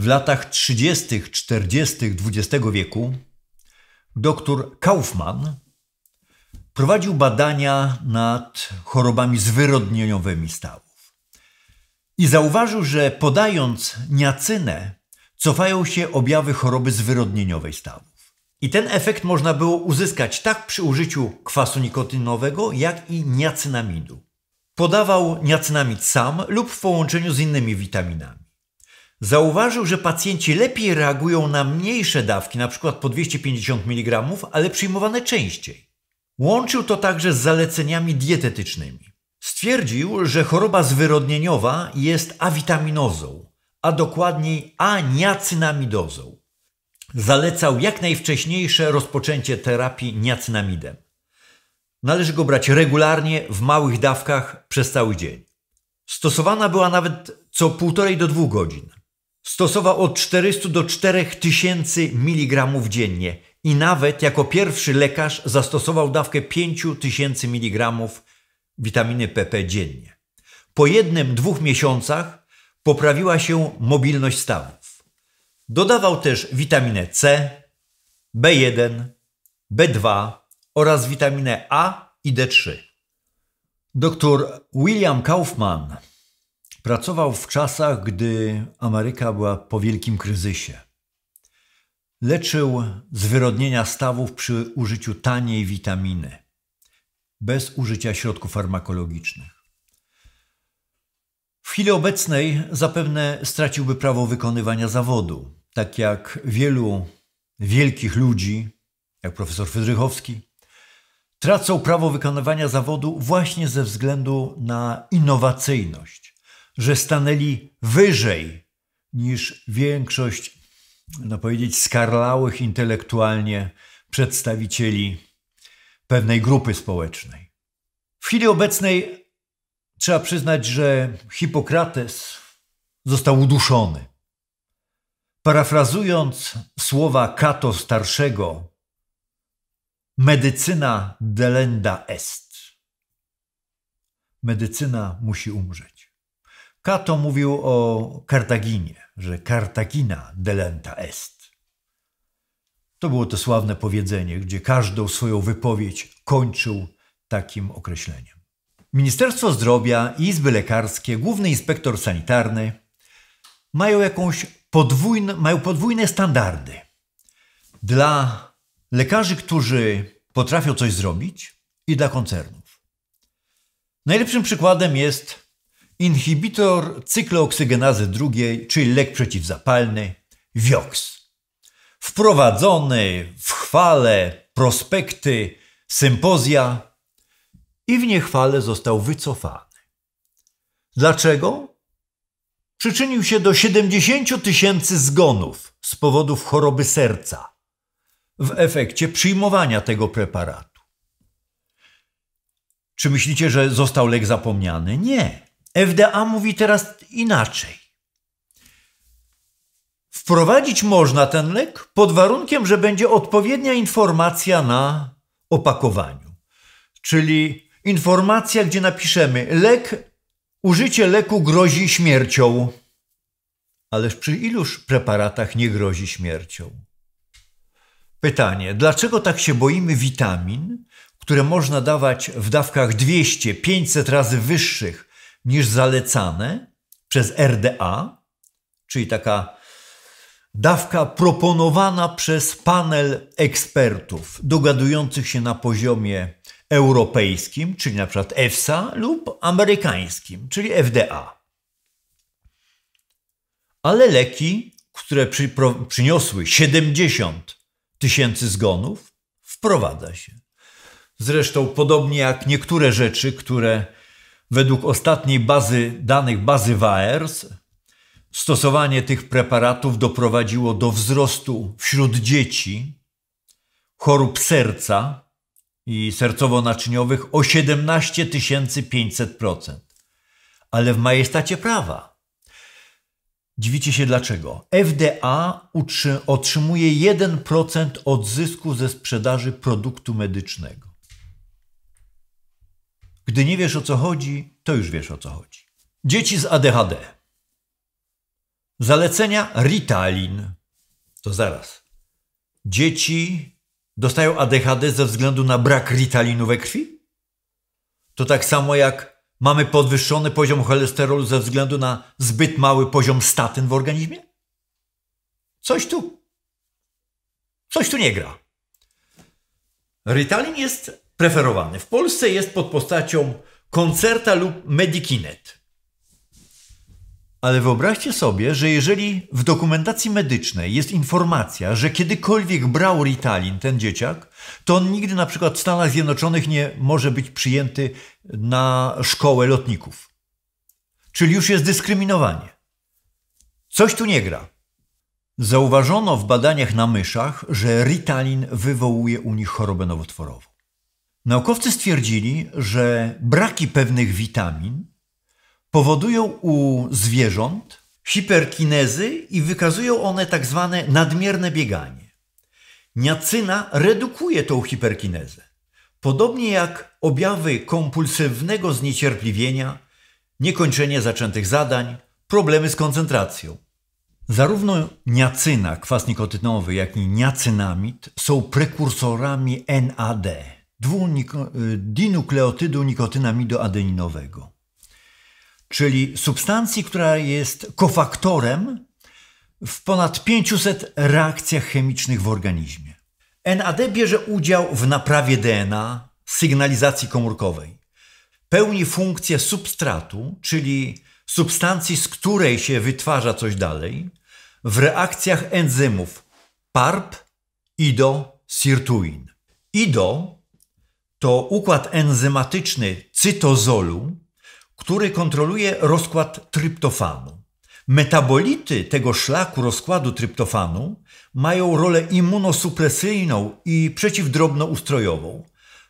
W latach 30., 40. XX wieku dr Kaufmann prowadził badania nad chorobami zwyrodnieniowymi stawów i zauważył, że podając niacynę, cofają się objawy choroby zwyrodnieniowej stawów. I ten efekt można było uzyskać tak przy użyciu kwasu nikotynowego, jak i niacynamidu. Podawał niacynamid sam lub w połączeniu z innymi witaminami. Zauważył, że pacjenci lepiej reagują na mniejsze dawki, np. po 250 mg, ale przyjmowane częściej. Łączył to także z zaleceniami dietetycznymi. Stwierdził, że choroba zwyrodnieniowa jest awitaminozą, a dokładniej aniacynamidozą. Zalecał jak najwcześniejsze rozpoczęcie terapii niacynamidem. Należy go brać regularnie w małych dawkach przez cały dzień. Stosowana była nawet co półtorej do dwóch godzin. Stosował od 400 do 4000 mg dziennie i nawet jako pierwszy lekarz zastosował dawkę 5000 mg witaminy PP dziennie. Po jednym, dwóch miesiącach poprawiła się mobilność stawów. Dodawał też witaminę C, B1, B2 oraz witaminę A i D3. Doktor William Kaufman Pracował w czasach, gdy Ameryka była po wielkim kryzysie. Leczył zwyrodnienia stawów przy użyciu taniej witaminy, bez użycia środków farmakologicznych. W chwili obecnej zapewne straciłby prawo wykonywania zawodu, tak jak wielu wielkich ludzi, jak profesor Fydrychowski, tracą prawo wykonywania zawodu właśnie ze względu na innowacyjność że stanęli wyżej niż większość, no powiedzieć, skarlałych intelektualnie przedstawicieli pewnej grupy społecznej. W chwili obecnej trzeba przyznać, że Hipokrates został uduszony. Parafrazując słowa Kato Starszego, medycyna delenda est. Medycyna musi umrzeć. Cato mówił o Kartaginie, że Kartagina delenta est. To było to sławne powiedzenie, gdzie każdą swoją wypowiedź kończył takim określeniem. Ministerstwo Zdrowia i Izby Lekarskie, Główny Inspektor Sanitarny mają jakąś podwójne, mają podwójne standardy. Dla lekarzy, którzy potrafią coś zrobić i dla koncernów. Najlepszym przykładem jest inhibitor cyklooksygenazy drugiej, czyli lek przeciwzapalny, WIOX. Wprowadzony w chwale, prospekty, sympozja i w niechwale został wycofany. Dlaczego? Przyczynił się do 70 tysięcy zgonów z powodów choroby serca w efekcie przyjmowania tego preparatu. Czy myślicie, że został lek zapomniany? Nie. FDA mówi teraz inaczej. Wprowadzić można ten lek pod warunkiem, że będzie odpowiednia informacja na opakowaniu. Czyli informacja, gdzie napiszemy lek, użycie leku grozi śmiercią. Ależ przy iluż preparatach nie grozi śmiercią? Pytanie, dlaczego tak się boimy witamin, które można dawać w dawkach 200, 500 razy wyższych, niż zalecane przez RDA, czyli taka dawka proponowana przez panel ekspertów dogadujących się na poziomie europejskim, czyli na przykład EFSA, lub amerykańskim, czyli FDA. Ale leki, które przy, przyniosły 70 tysięcy zgonów, wprowadza się. Zresztą podobnie jak niektóre rzeczy, które Według ostatniej bazy danych bazy WAERS stosowanie tych preparatów doprowadziło do wzrostu wśród dzieci chorób serca i sercowo-naczyniowych o 17 500%. Ale w majestacie prawa. Dziwicie się dlaczego? FDA otrzymuje 1% odzysku ze sprzedaży produktu medycznego. Gdy nie wiesz o co chodzi, to już wiesz o co chodzi. Dzieci z ADHD. Zalecenia Ritalin. To zaraz. Dzieci dostają ADHD ze względu na brak Ritalinu we krwi? To tak samo jak mamy podwyższony poziom cholesterolu ze względu na zbyt mały poziom statyn w organizmie? Coś tu. Coś tu nie gra. Ritalin jest preferowany. W Polsce jest pod postacią koncerta lub medikinet. Ale wyobraźcie sobie, że jeżeli w dokumentacji medycznej jest informacja, że kiedykolwiek brał Ritalin ten dzieciak, to on nigdy na przykład w Stanach Zjednoczonych nie może być przyjęty na szkołę lotników. Czyli już jest dyskryminowanie. Coś tu nie gra. Zauważono w badaniach na myszach, że Ritalin wywołuje u nich chorobę nowotworową. Naukowcy stwierdzili, że braki pewnych witamin powodują u zwierząt hiperkinezy i wykazują one tak zwane nadmierne bieganie. Niacyna redukuje tą hiperkinezę, podobnie jak objawy kompulsywnego zniecierpliwienia, niekończenie zaczętych zadań, problemy z koncentracją. Zarówno niacyna, kwas nikotynowy, jak i niacynamid są prekursorami NAD Y, dinukleotydu nikotynamidoadeninowego, czyli substancji, która jest kofaktorem w ponad 500 reakcjach chemicznych w organizmie. NAD bierze udział w naprawie DNA, sygnalizacji komórkowej. Pełni funkcję substratu, czyli substancji, z której się wytwarza coś dalej, w reakcjach enzymów PARP, IDO, sirtuin. IDO to układ enzymatyczny cytozolu, który kontroluje rozkład tryptofanu. Metabolity tego szlaku rozkładu tryptofanu mają rolę immunosupresyjną i przeciwdrobnoustrojową.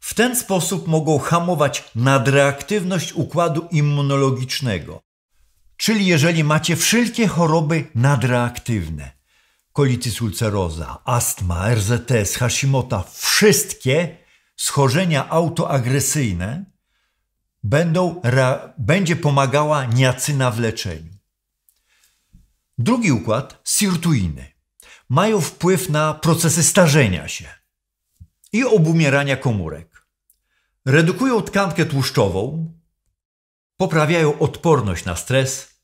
W ten sposób mogą hamować nadreaktywność układu immunologicznego. Czyli jeżeli macie wszelkie choroby nadreaktywne, kolitis ulceroza, astma, RZTS, Hashimota, wszystkie schorzenia autoagresyjne będą, będzie pomagała niacyna w leczeniu. Drugi układ, sirtuiny, mają wpływ na procesy starzenia się i obumierania komórek. Redukują tkankę tłuszczową, poprawiają odporność na stres,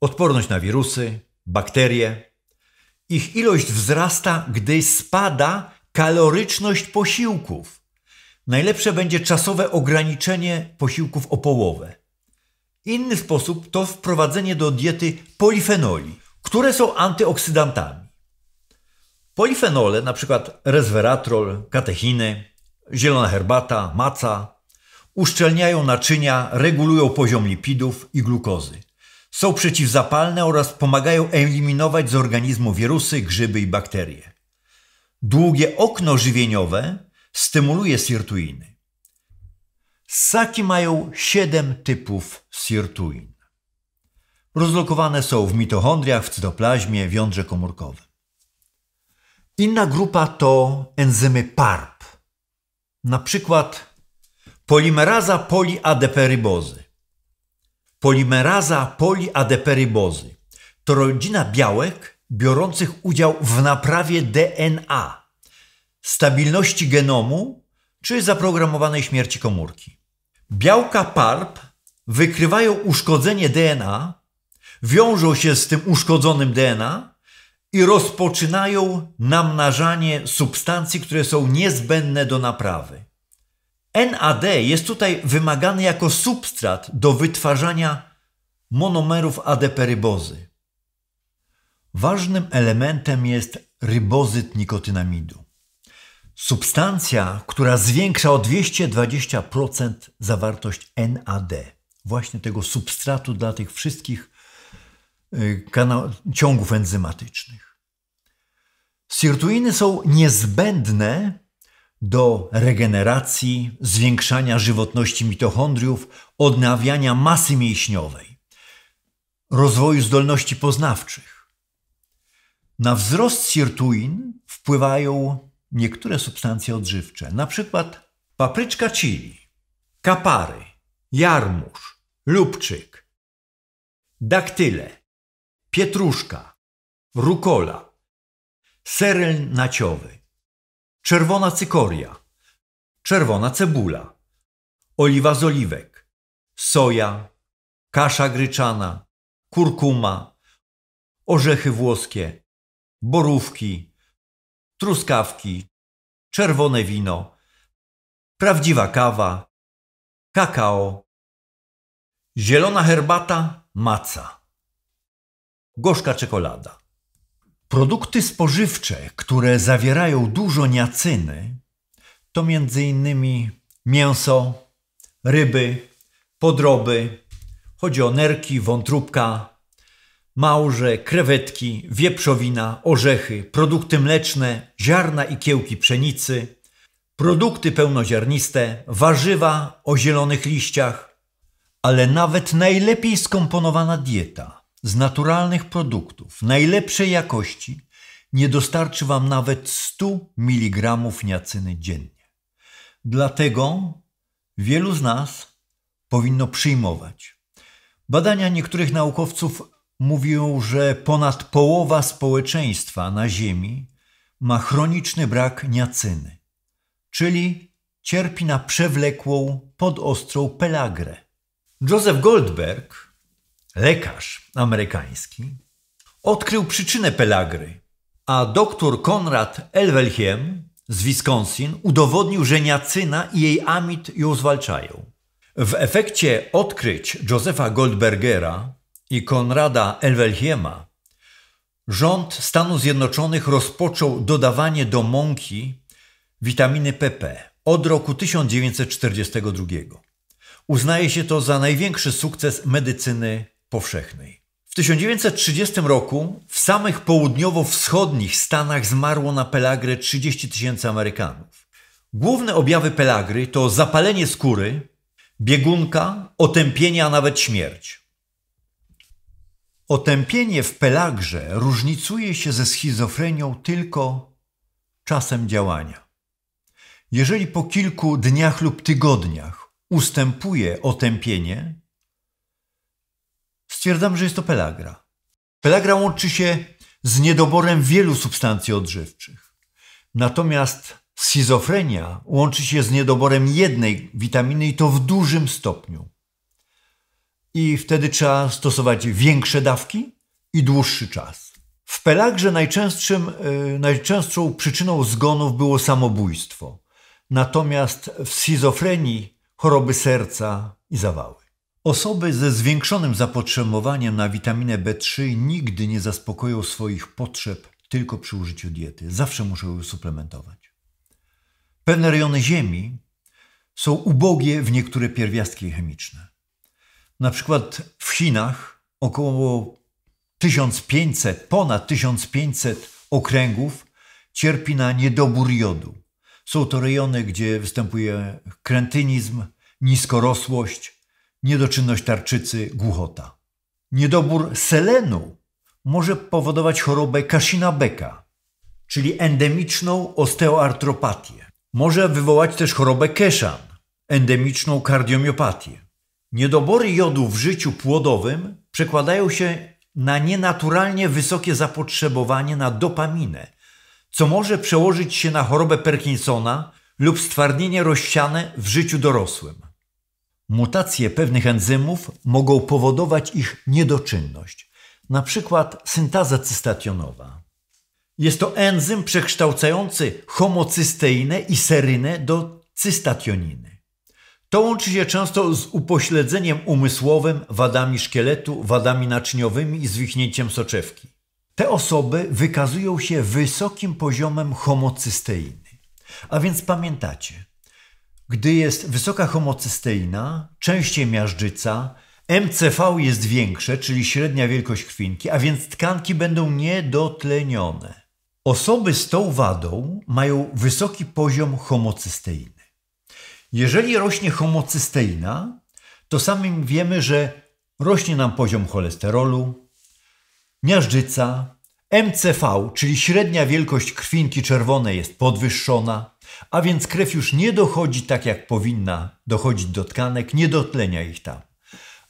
odporność na wirusy, bakterie. Ich ilość wzrasta, gdy spada kaloryczność posiłków. Najlepsze będzie czasowe ograniczenie posiłków o połowę. Inny sposób to wprowadzenie do diety polifenoli, które są antyoksydantami. Polifenole, np. resveratrol, katechiny, zielona herbata, maca, uszczelniają naczynia, regulują poziom lipidów i glukozy. Są przeciwzapalne oraz pomagają eliminować z organizmu wirusy, grzyby i bakterie. Długie okno żywieniowe stymuluje sirtuiny. Ssaki mają siedem typów sirtuin. Rozlokowane są w mitochondriach, w cytoplazmie, w jądrze komórkowym. Inna grupa to enzymy PARP, na przykład polimeraza poliadeperybozy. Polimeraza poliadeperybozy to rodzina białek, biorących udział w naprawie DNA, stabilności genomu czy zaprogramowanej śmierci komórki. Białka PARP wykrywają uszkodzenie DNA, wiążą się z tym uszkodzonym DNA i rozpoczynają namnażanie substancji, które są niezbędne do naprawy. NAD jest tutaj wymagany jako substrat do wytwarzania monomerów ADP-rybozy. Ważnym elementem jest rybozyt nikotynamidu. Substancja, która zwiększa o 220% zawartość NAD, właśnie tego substratu dla tych wszystkich y, ciągów enzymatycznych. Sirtuiny są niezbędne do regeneracji, zwiększania żywotności mitochondriów, odnawiania masy mięśniowej, rozwoju zdolności poznawczych. Na wzrost sirtuin wpływają niektóre substancje odżywcze, na przykład papryczka chili, kapary, jarmuż, lubczyk, daktyle, pietruszka, rukola, seryl naciowy, czerwona cykoria, czerwona cebula, oliwa z oliwek, soja, kasza gryczana, kurkuma, orzechy włoskie, borówki, truskawki, czerwone wino, prawdziwa kawa, kakao, zielona herbata, maca, gorzka czekolada. Produkty spożywcze, które zawierają dużo niacyny, to m.in. mięso, ryby, podroby, chodzi o nerki, wątróbka, małże, krewetki, wieprzowina, orzechy, produkty mleczne, ziarna i kiełki pszenicy, produkty pełnoziarniste, warzywa o zielonych liściach, ale nawet najlepiej skomponowana dieta z naturalnych produktów najlepszej jakości nie dostarczy Wam nawet 100 mg niacyny dziennie. Dlatego wielu z nas powinno przyjmować. Badania niektórych naukowców mówią, że ponad połowa społeczeństwa na Ziemi ma chroniczny brak niacyny, czyli cierpi na przewlekłą, podostrą pelagrę. Joseph Goldberg, lekarz amerykański, odkrył przyczynę pelagry, a dr Konrad Elwelhiem z Wisconsin udowodnił, że niacyna i jej amit ją zwalczają. W efekcie odkryć Josepha Goldbergera i Konrada Elwelhiema, rząd Stanów Zjednoczonych rozpoczął dodawanie do mąki witaminy PP od roku 1942. Uznaje się to za największy sukces medycyny powszechnej. W 1930 roku w samych południowo-wschodnich Stanach zmarło na pelagrę 30 tysięcy Amerykanów. Główne objawy pelagry to zapalenie skóry, biegunka, otępienie, a nawet śmierć. Otępienie w pelagrze różnicuje się ze schizofrenią tylko czasem działania. Jeżeli po kilku dniach lub tygodniach ustępuje otępienie, stwierdzam, że jest to pelagra. Pelagra łączy się z niedoborem wielu substancji odżywczych. Natomiast schizofrenia łączy się z niedoborem jednej witaminy i to w dużym stopniu i wtedy trzeba stosować większe dawki i dłuższy czas. W Pelagrze najczęstszym, e, najczęstszą przyczyną zgonów było samobójstwo, natomiast w schizofrenii choroby serca i zawały. Osoby ze zwiększonym zapotrzebowaniem na witaminę B3 nigdy nie zaspokoją swoich potrzeb tylko przy użyciu diety. Zawsze muszą ją suplementować. Pewne rejony Ziemi są ubogie w niektóre pierwiastki chemiczne. Na przykład w Chinach około 1500, ponad 1500 okręgów cierpi na niedobór jodu. Są to rejony, gdzie występuje krętynizm, niskorosłość, niedoczynność tarczycy, głuchota. Niedobór selenu może powodować chorobę Kaszina-Becka, czyli endemiczną osteoartropatię. Może wywołać też chorobę Keszan, endemiczną kardiomiopatię. Niedobory jodu w życiu płodowym przekładają się na nienaturalnie wysokie zapotrzebowanie na dopaminę, co może przełożyć się na chorobę Parkinsona lub stwardnienie rozsiane w życiu dorosłym. Mutacje pewnych enzymów mogą powodować ich niedoczynność, na przykład syntaza cystationowa. Jest to enzym przekształcający homocysteinę i serynę do cystationiny. To łączy się często z upośledzeniem umysłowym, wadami szkieletu, wadami naczyniowymi i zwichnięciem soczewki. Te osoby wykazują się wysokim poziomem homocysteiny. A więc pamiętacie, gdy jest wysoka homocysteina, częściej miażdżyca, MCV jest większe, czyli średnia wielkość krwinki, a więc tkanki będą niedotlenione. Osoby z tą wadą mają wysoki poziom homocysteiny. Jeżeli rośnie homocysteina, to samym wiemy, że rośnie nam poziom cholesterolu, miażdżyca, MCV, czyli średnia wielkość krwinki czerwonej jest podwyższona, a więc krew już nie dochodzi tak jak powinna dochodzić do tkanek, nie dotlenia ich tam.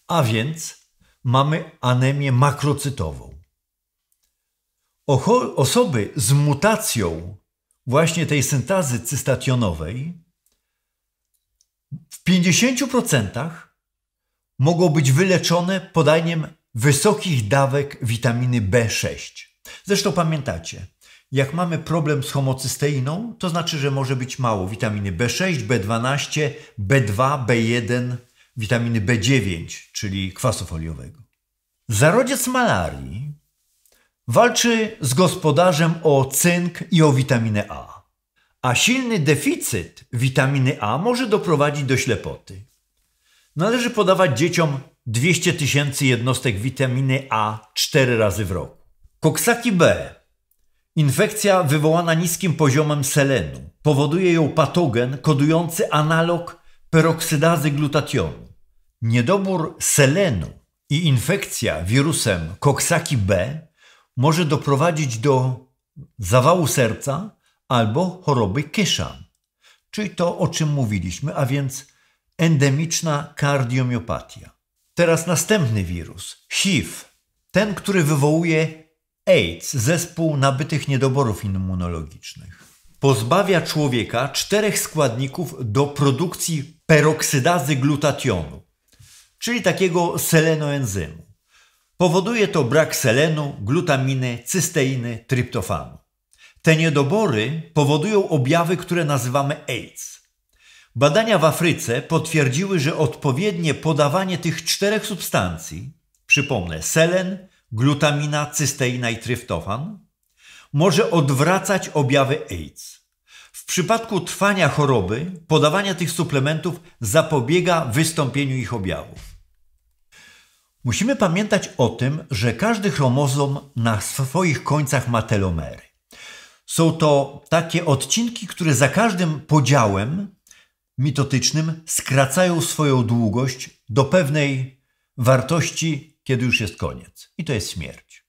A więc mamy anemię makrocytową. osoby z mutacją właśnie tej syntazy cystationowej w 50% mogą być wyleczone podaniem wysokich dawek witaminy B6. Zresztą pamiętacie, jak mamy problem z homocysteiną, to znaczy, że może być mało witaminy B6, B12, B2, B1, witaminy B9, czyli kwasu foliowego. Zarodziec malarii walczy z gospodarzem o cynk i o witaminę A a silny deficyt witaminy A może doprowadzić do ślepoty. Należy podawać dzieciom 200 tysięcy jednostek witaminy A 4 razy w roku. Koksaki B. Infekcja wywołana niskim poziomem selenu. Powoduje ją patogen kodujący analog peroksydazy glutationu. Niedobór selenu i infekcja wirusem koksaki B może doprowadzić do zawału serca, albo choroby Kysza, czyli to, o czym mówiliśmy, a więc endemiczna kardiomiopatia. Teraz następny wirus, HIV, ten, który wywołuje AIDS, zespół nabytych niedoborów immunologicznych. Pozbawia człowieka czterech składników do produkcji peroksydazy glutationu, czyli takiego selenoenzymu. Powoduje to brak selenu, glutaminy, cysteiny, tryptofanu. Te niedobory powodują objawy, które nazywamy AIDS. Badania w Afryce potwierdziły, że odpowiednie podawanie tych czterech substancji, przypomnę, selen, glutamina, cysteina i tryftofan, może odwracać objawy AIDS. W przypadku trwania choroby podawanie tych suplementów zapobiega wystąpieniu ich objawów. Musimy pamiętać o tym, że każdy chromozom na swoich końcach ma telomery. Są to takie odcinki, które za każdym podziałem mitotycznym skracają swoją długość do pewnej wartości, kiedy już jest koniec. I to jest śmierć.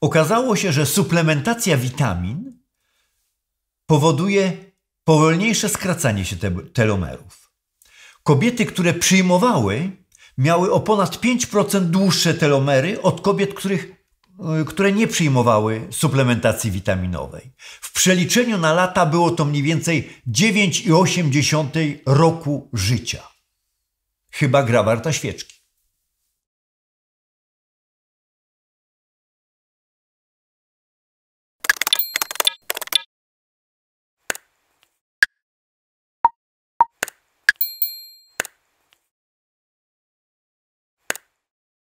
Okazało się, że suplementacja witamin powoduje powolniejsze skracanie się te telomerów. Kobiety, które przyjmowały, miały o ponad 5% dłuższe telomery od kobiet, których Y, które nie przyjmowały suplementacji witaminowej. W przeliczeniu na lata było to mniej więcej 9,8 roku życia. Chyba gra warta świeczki.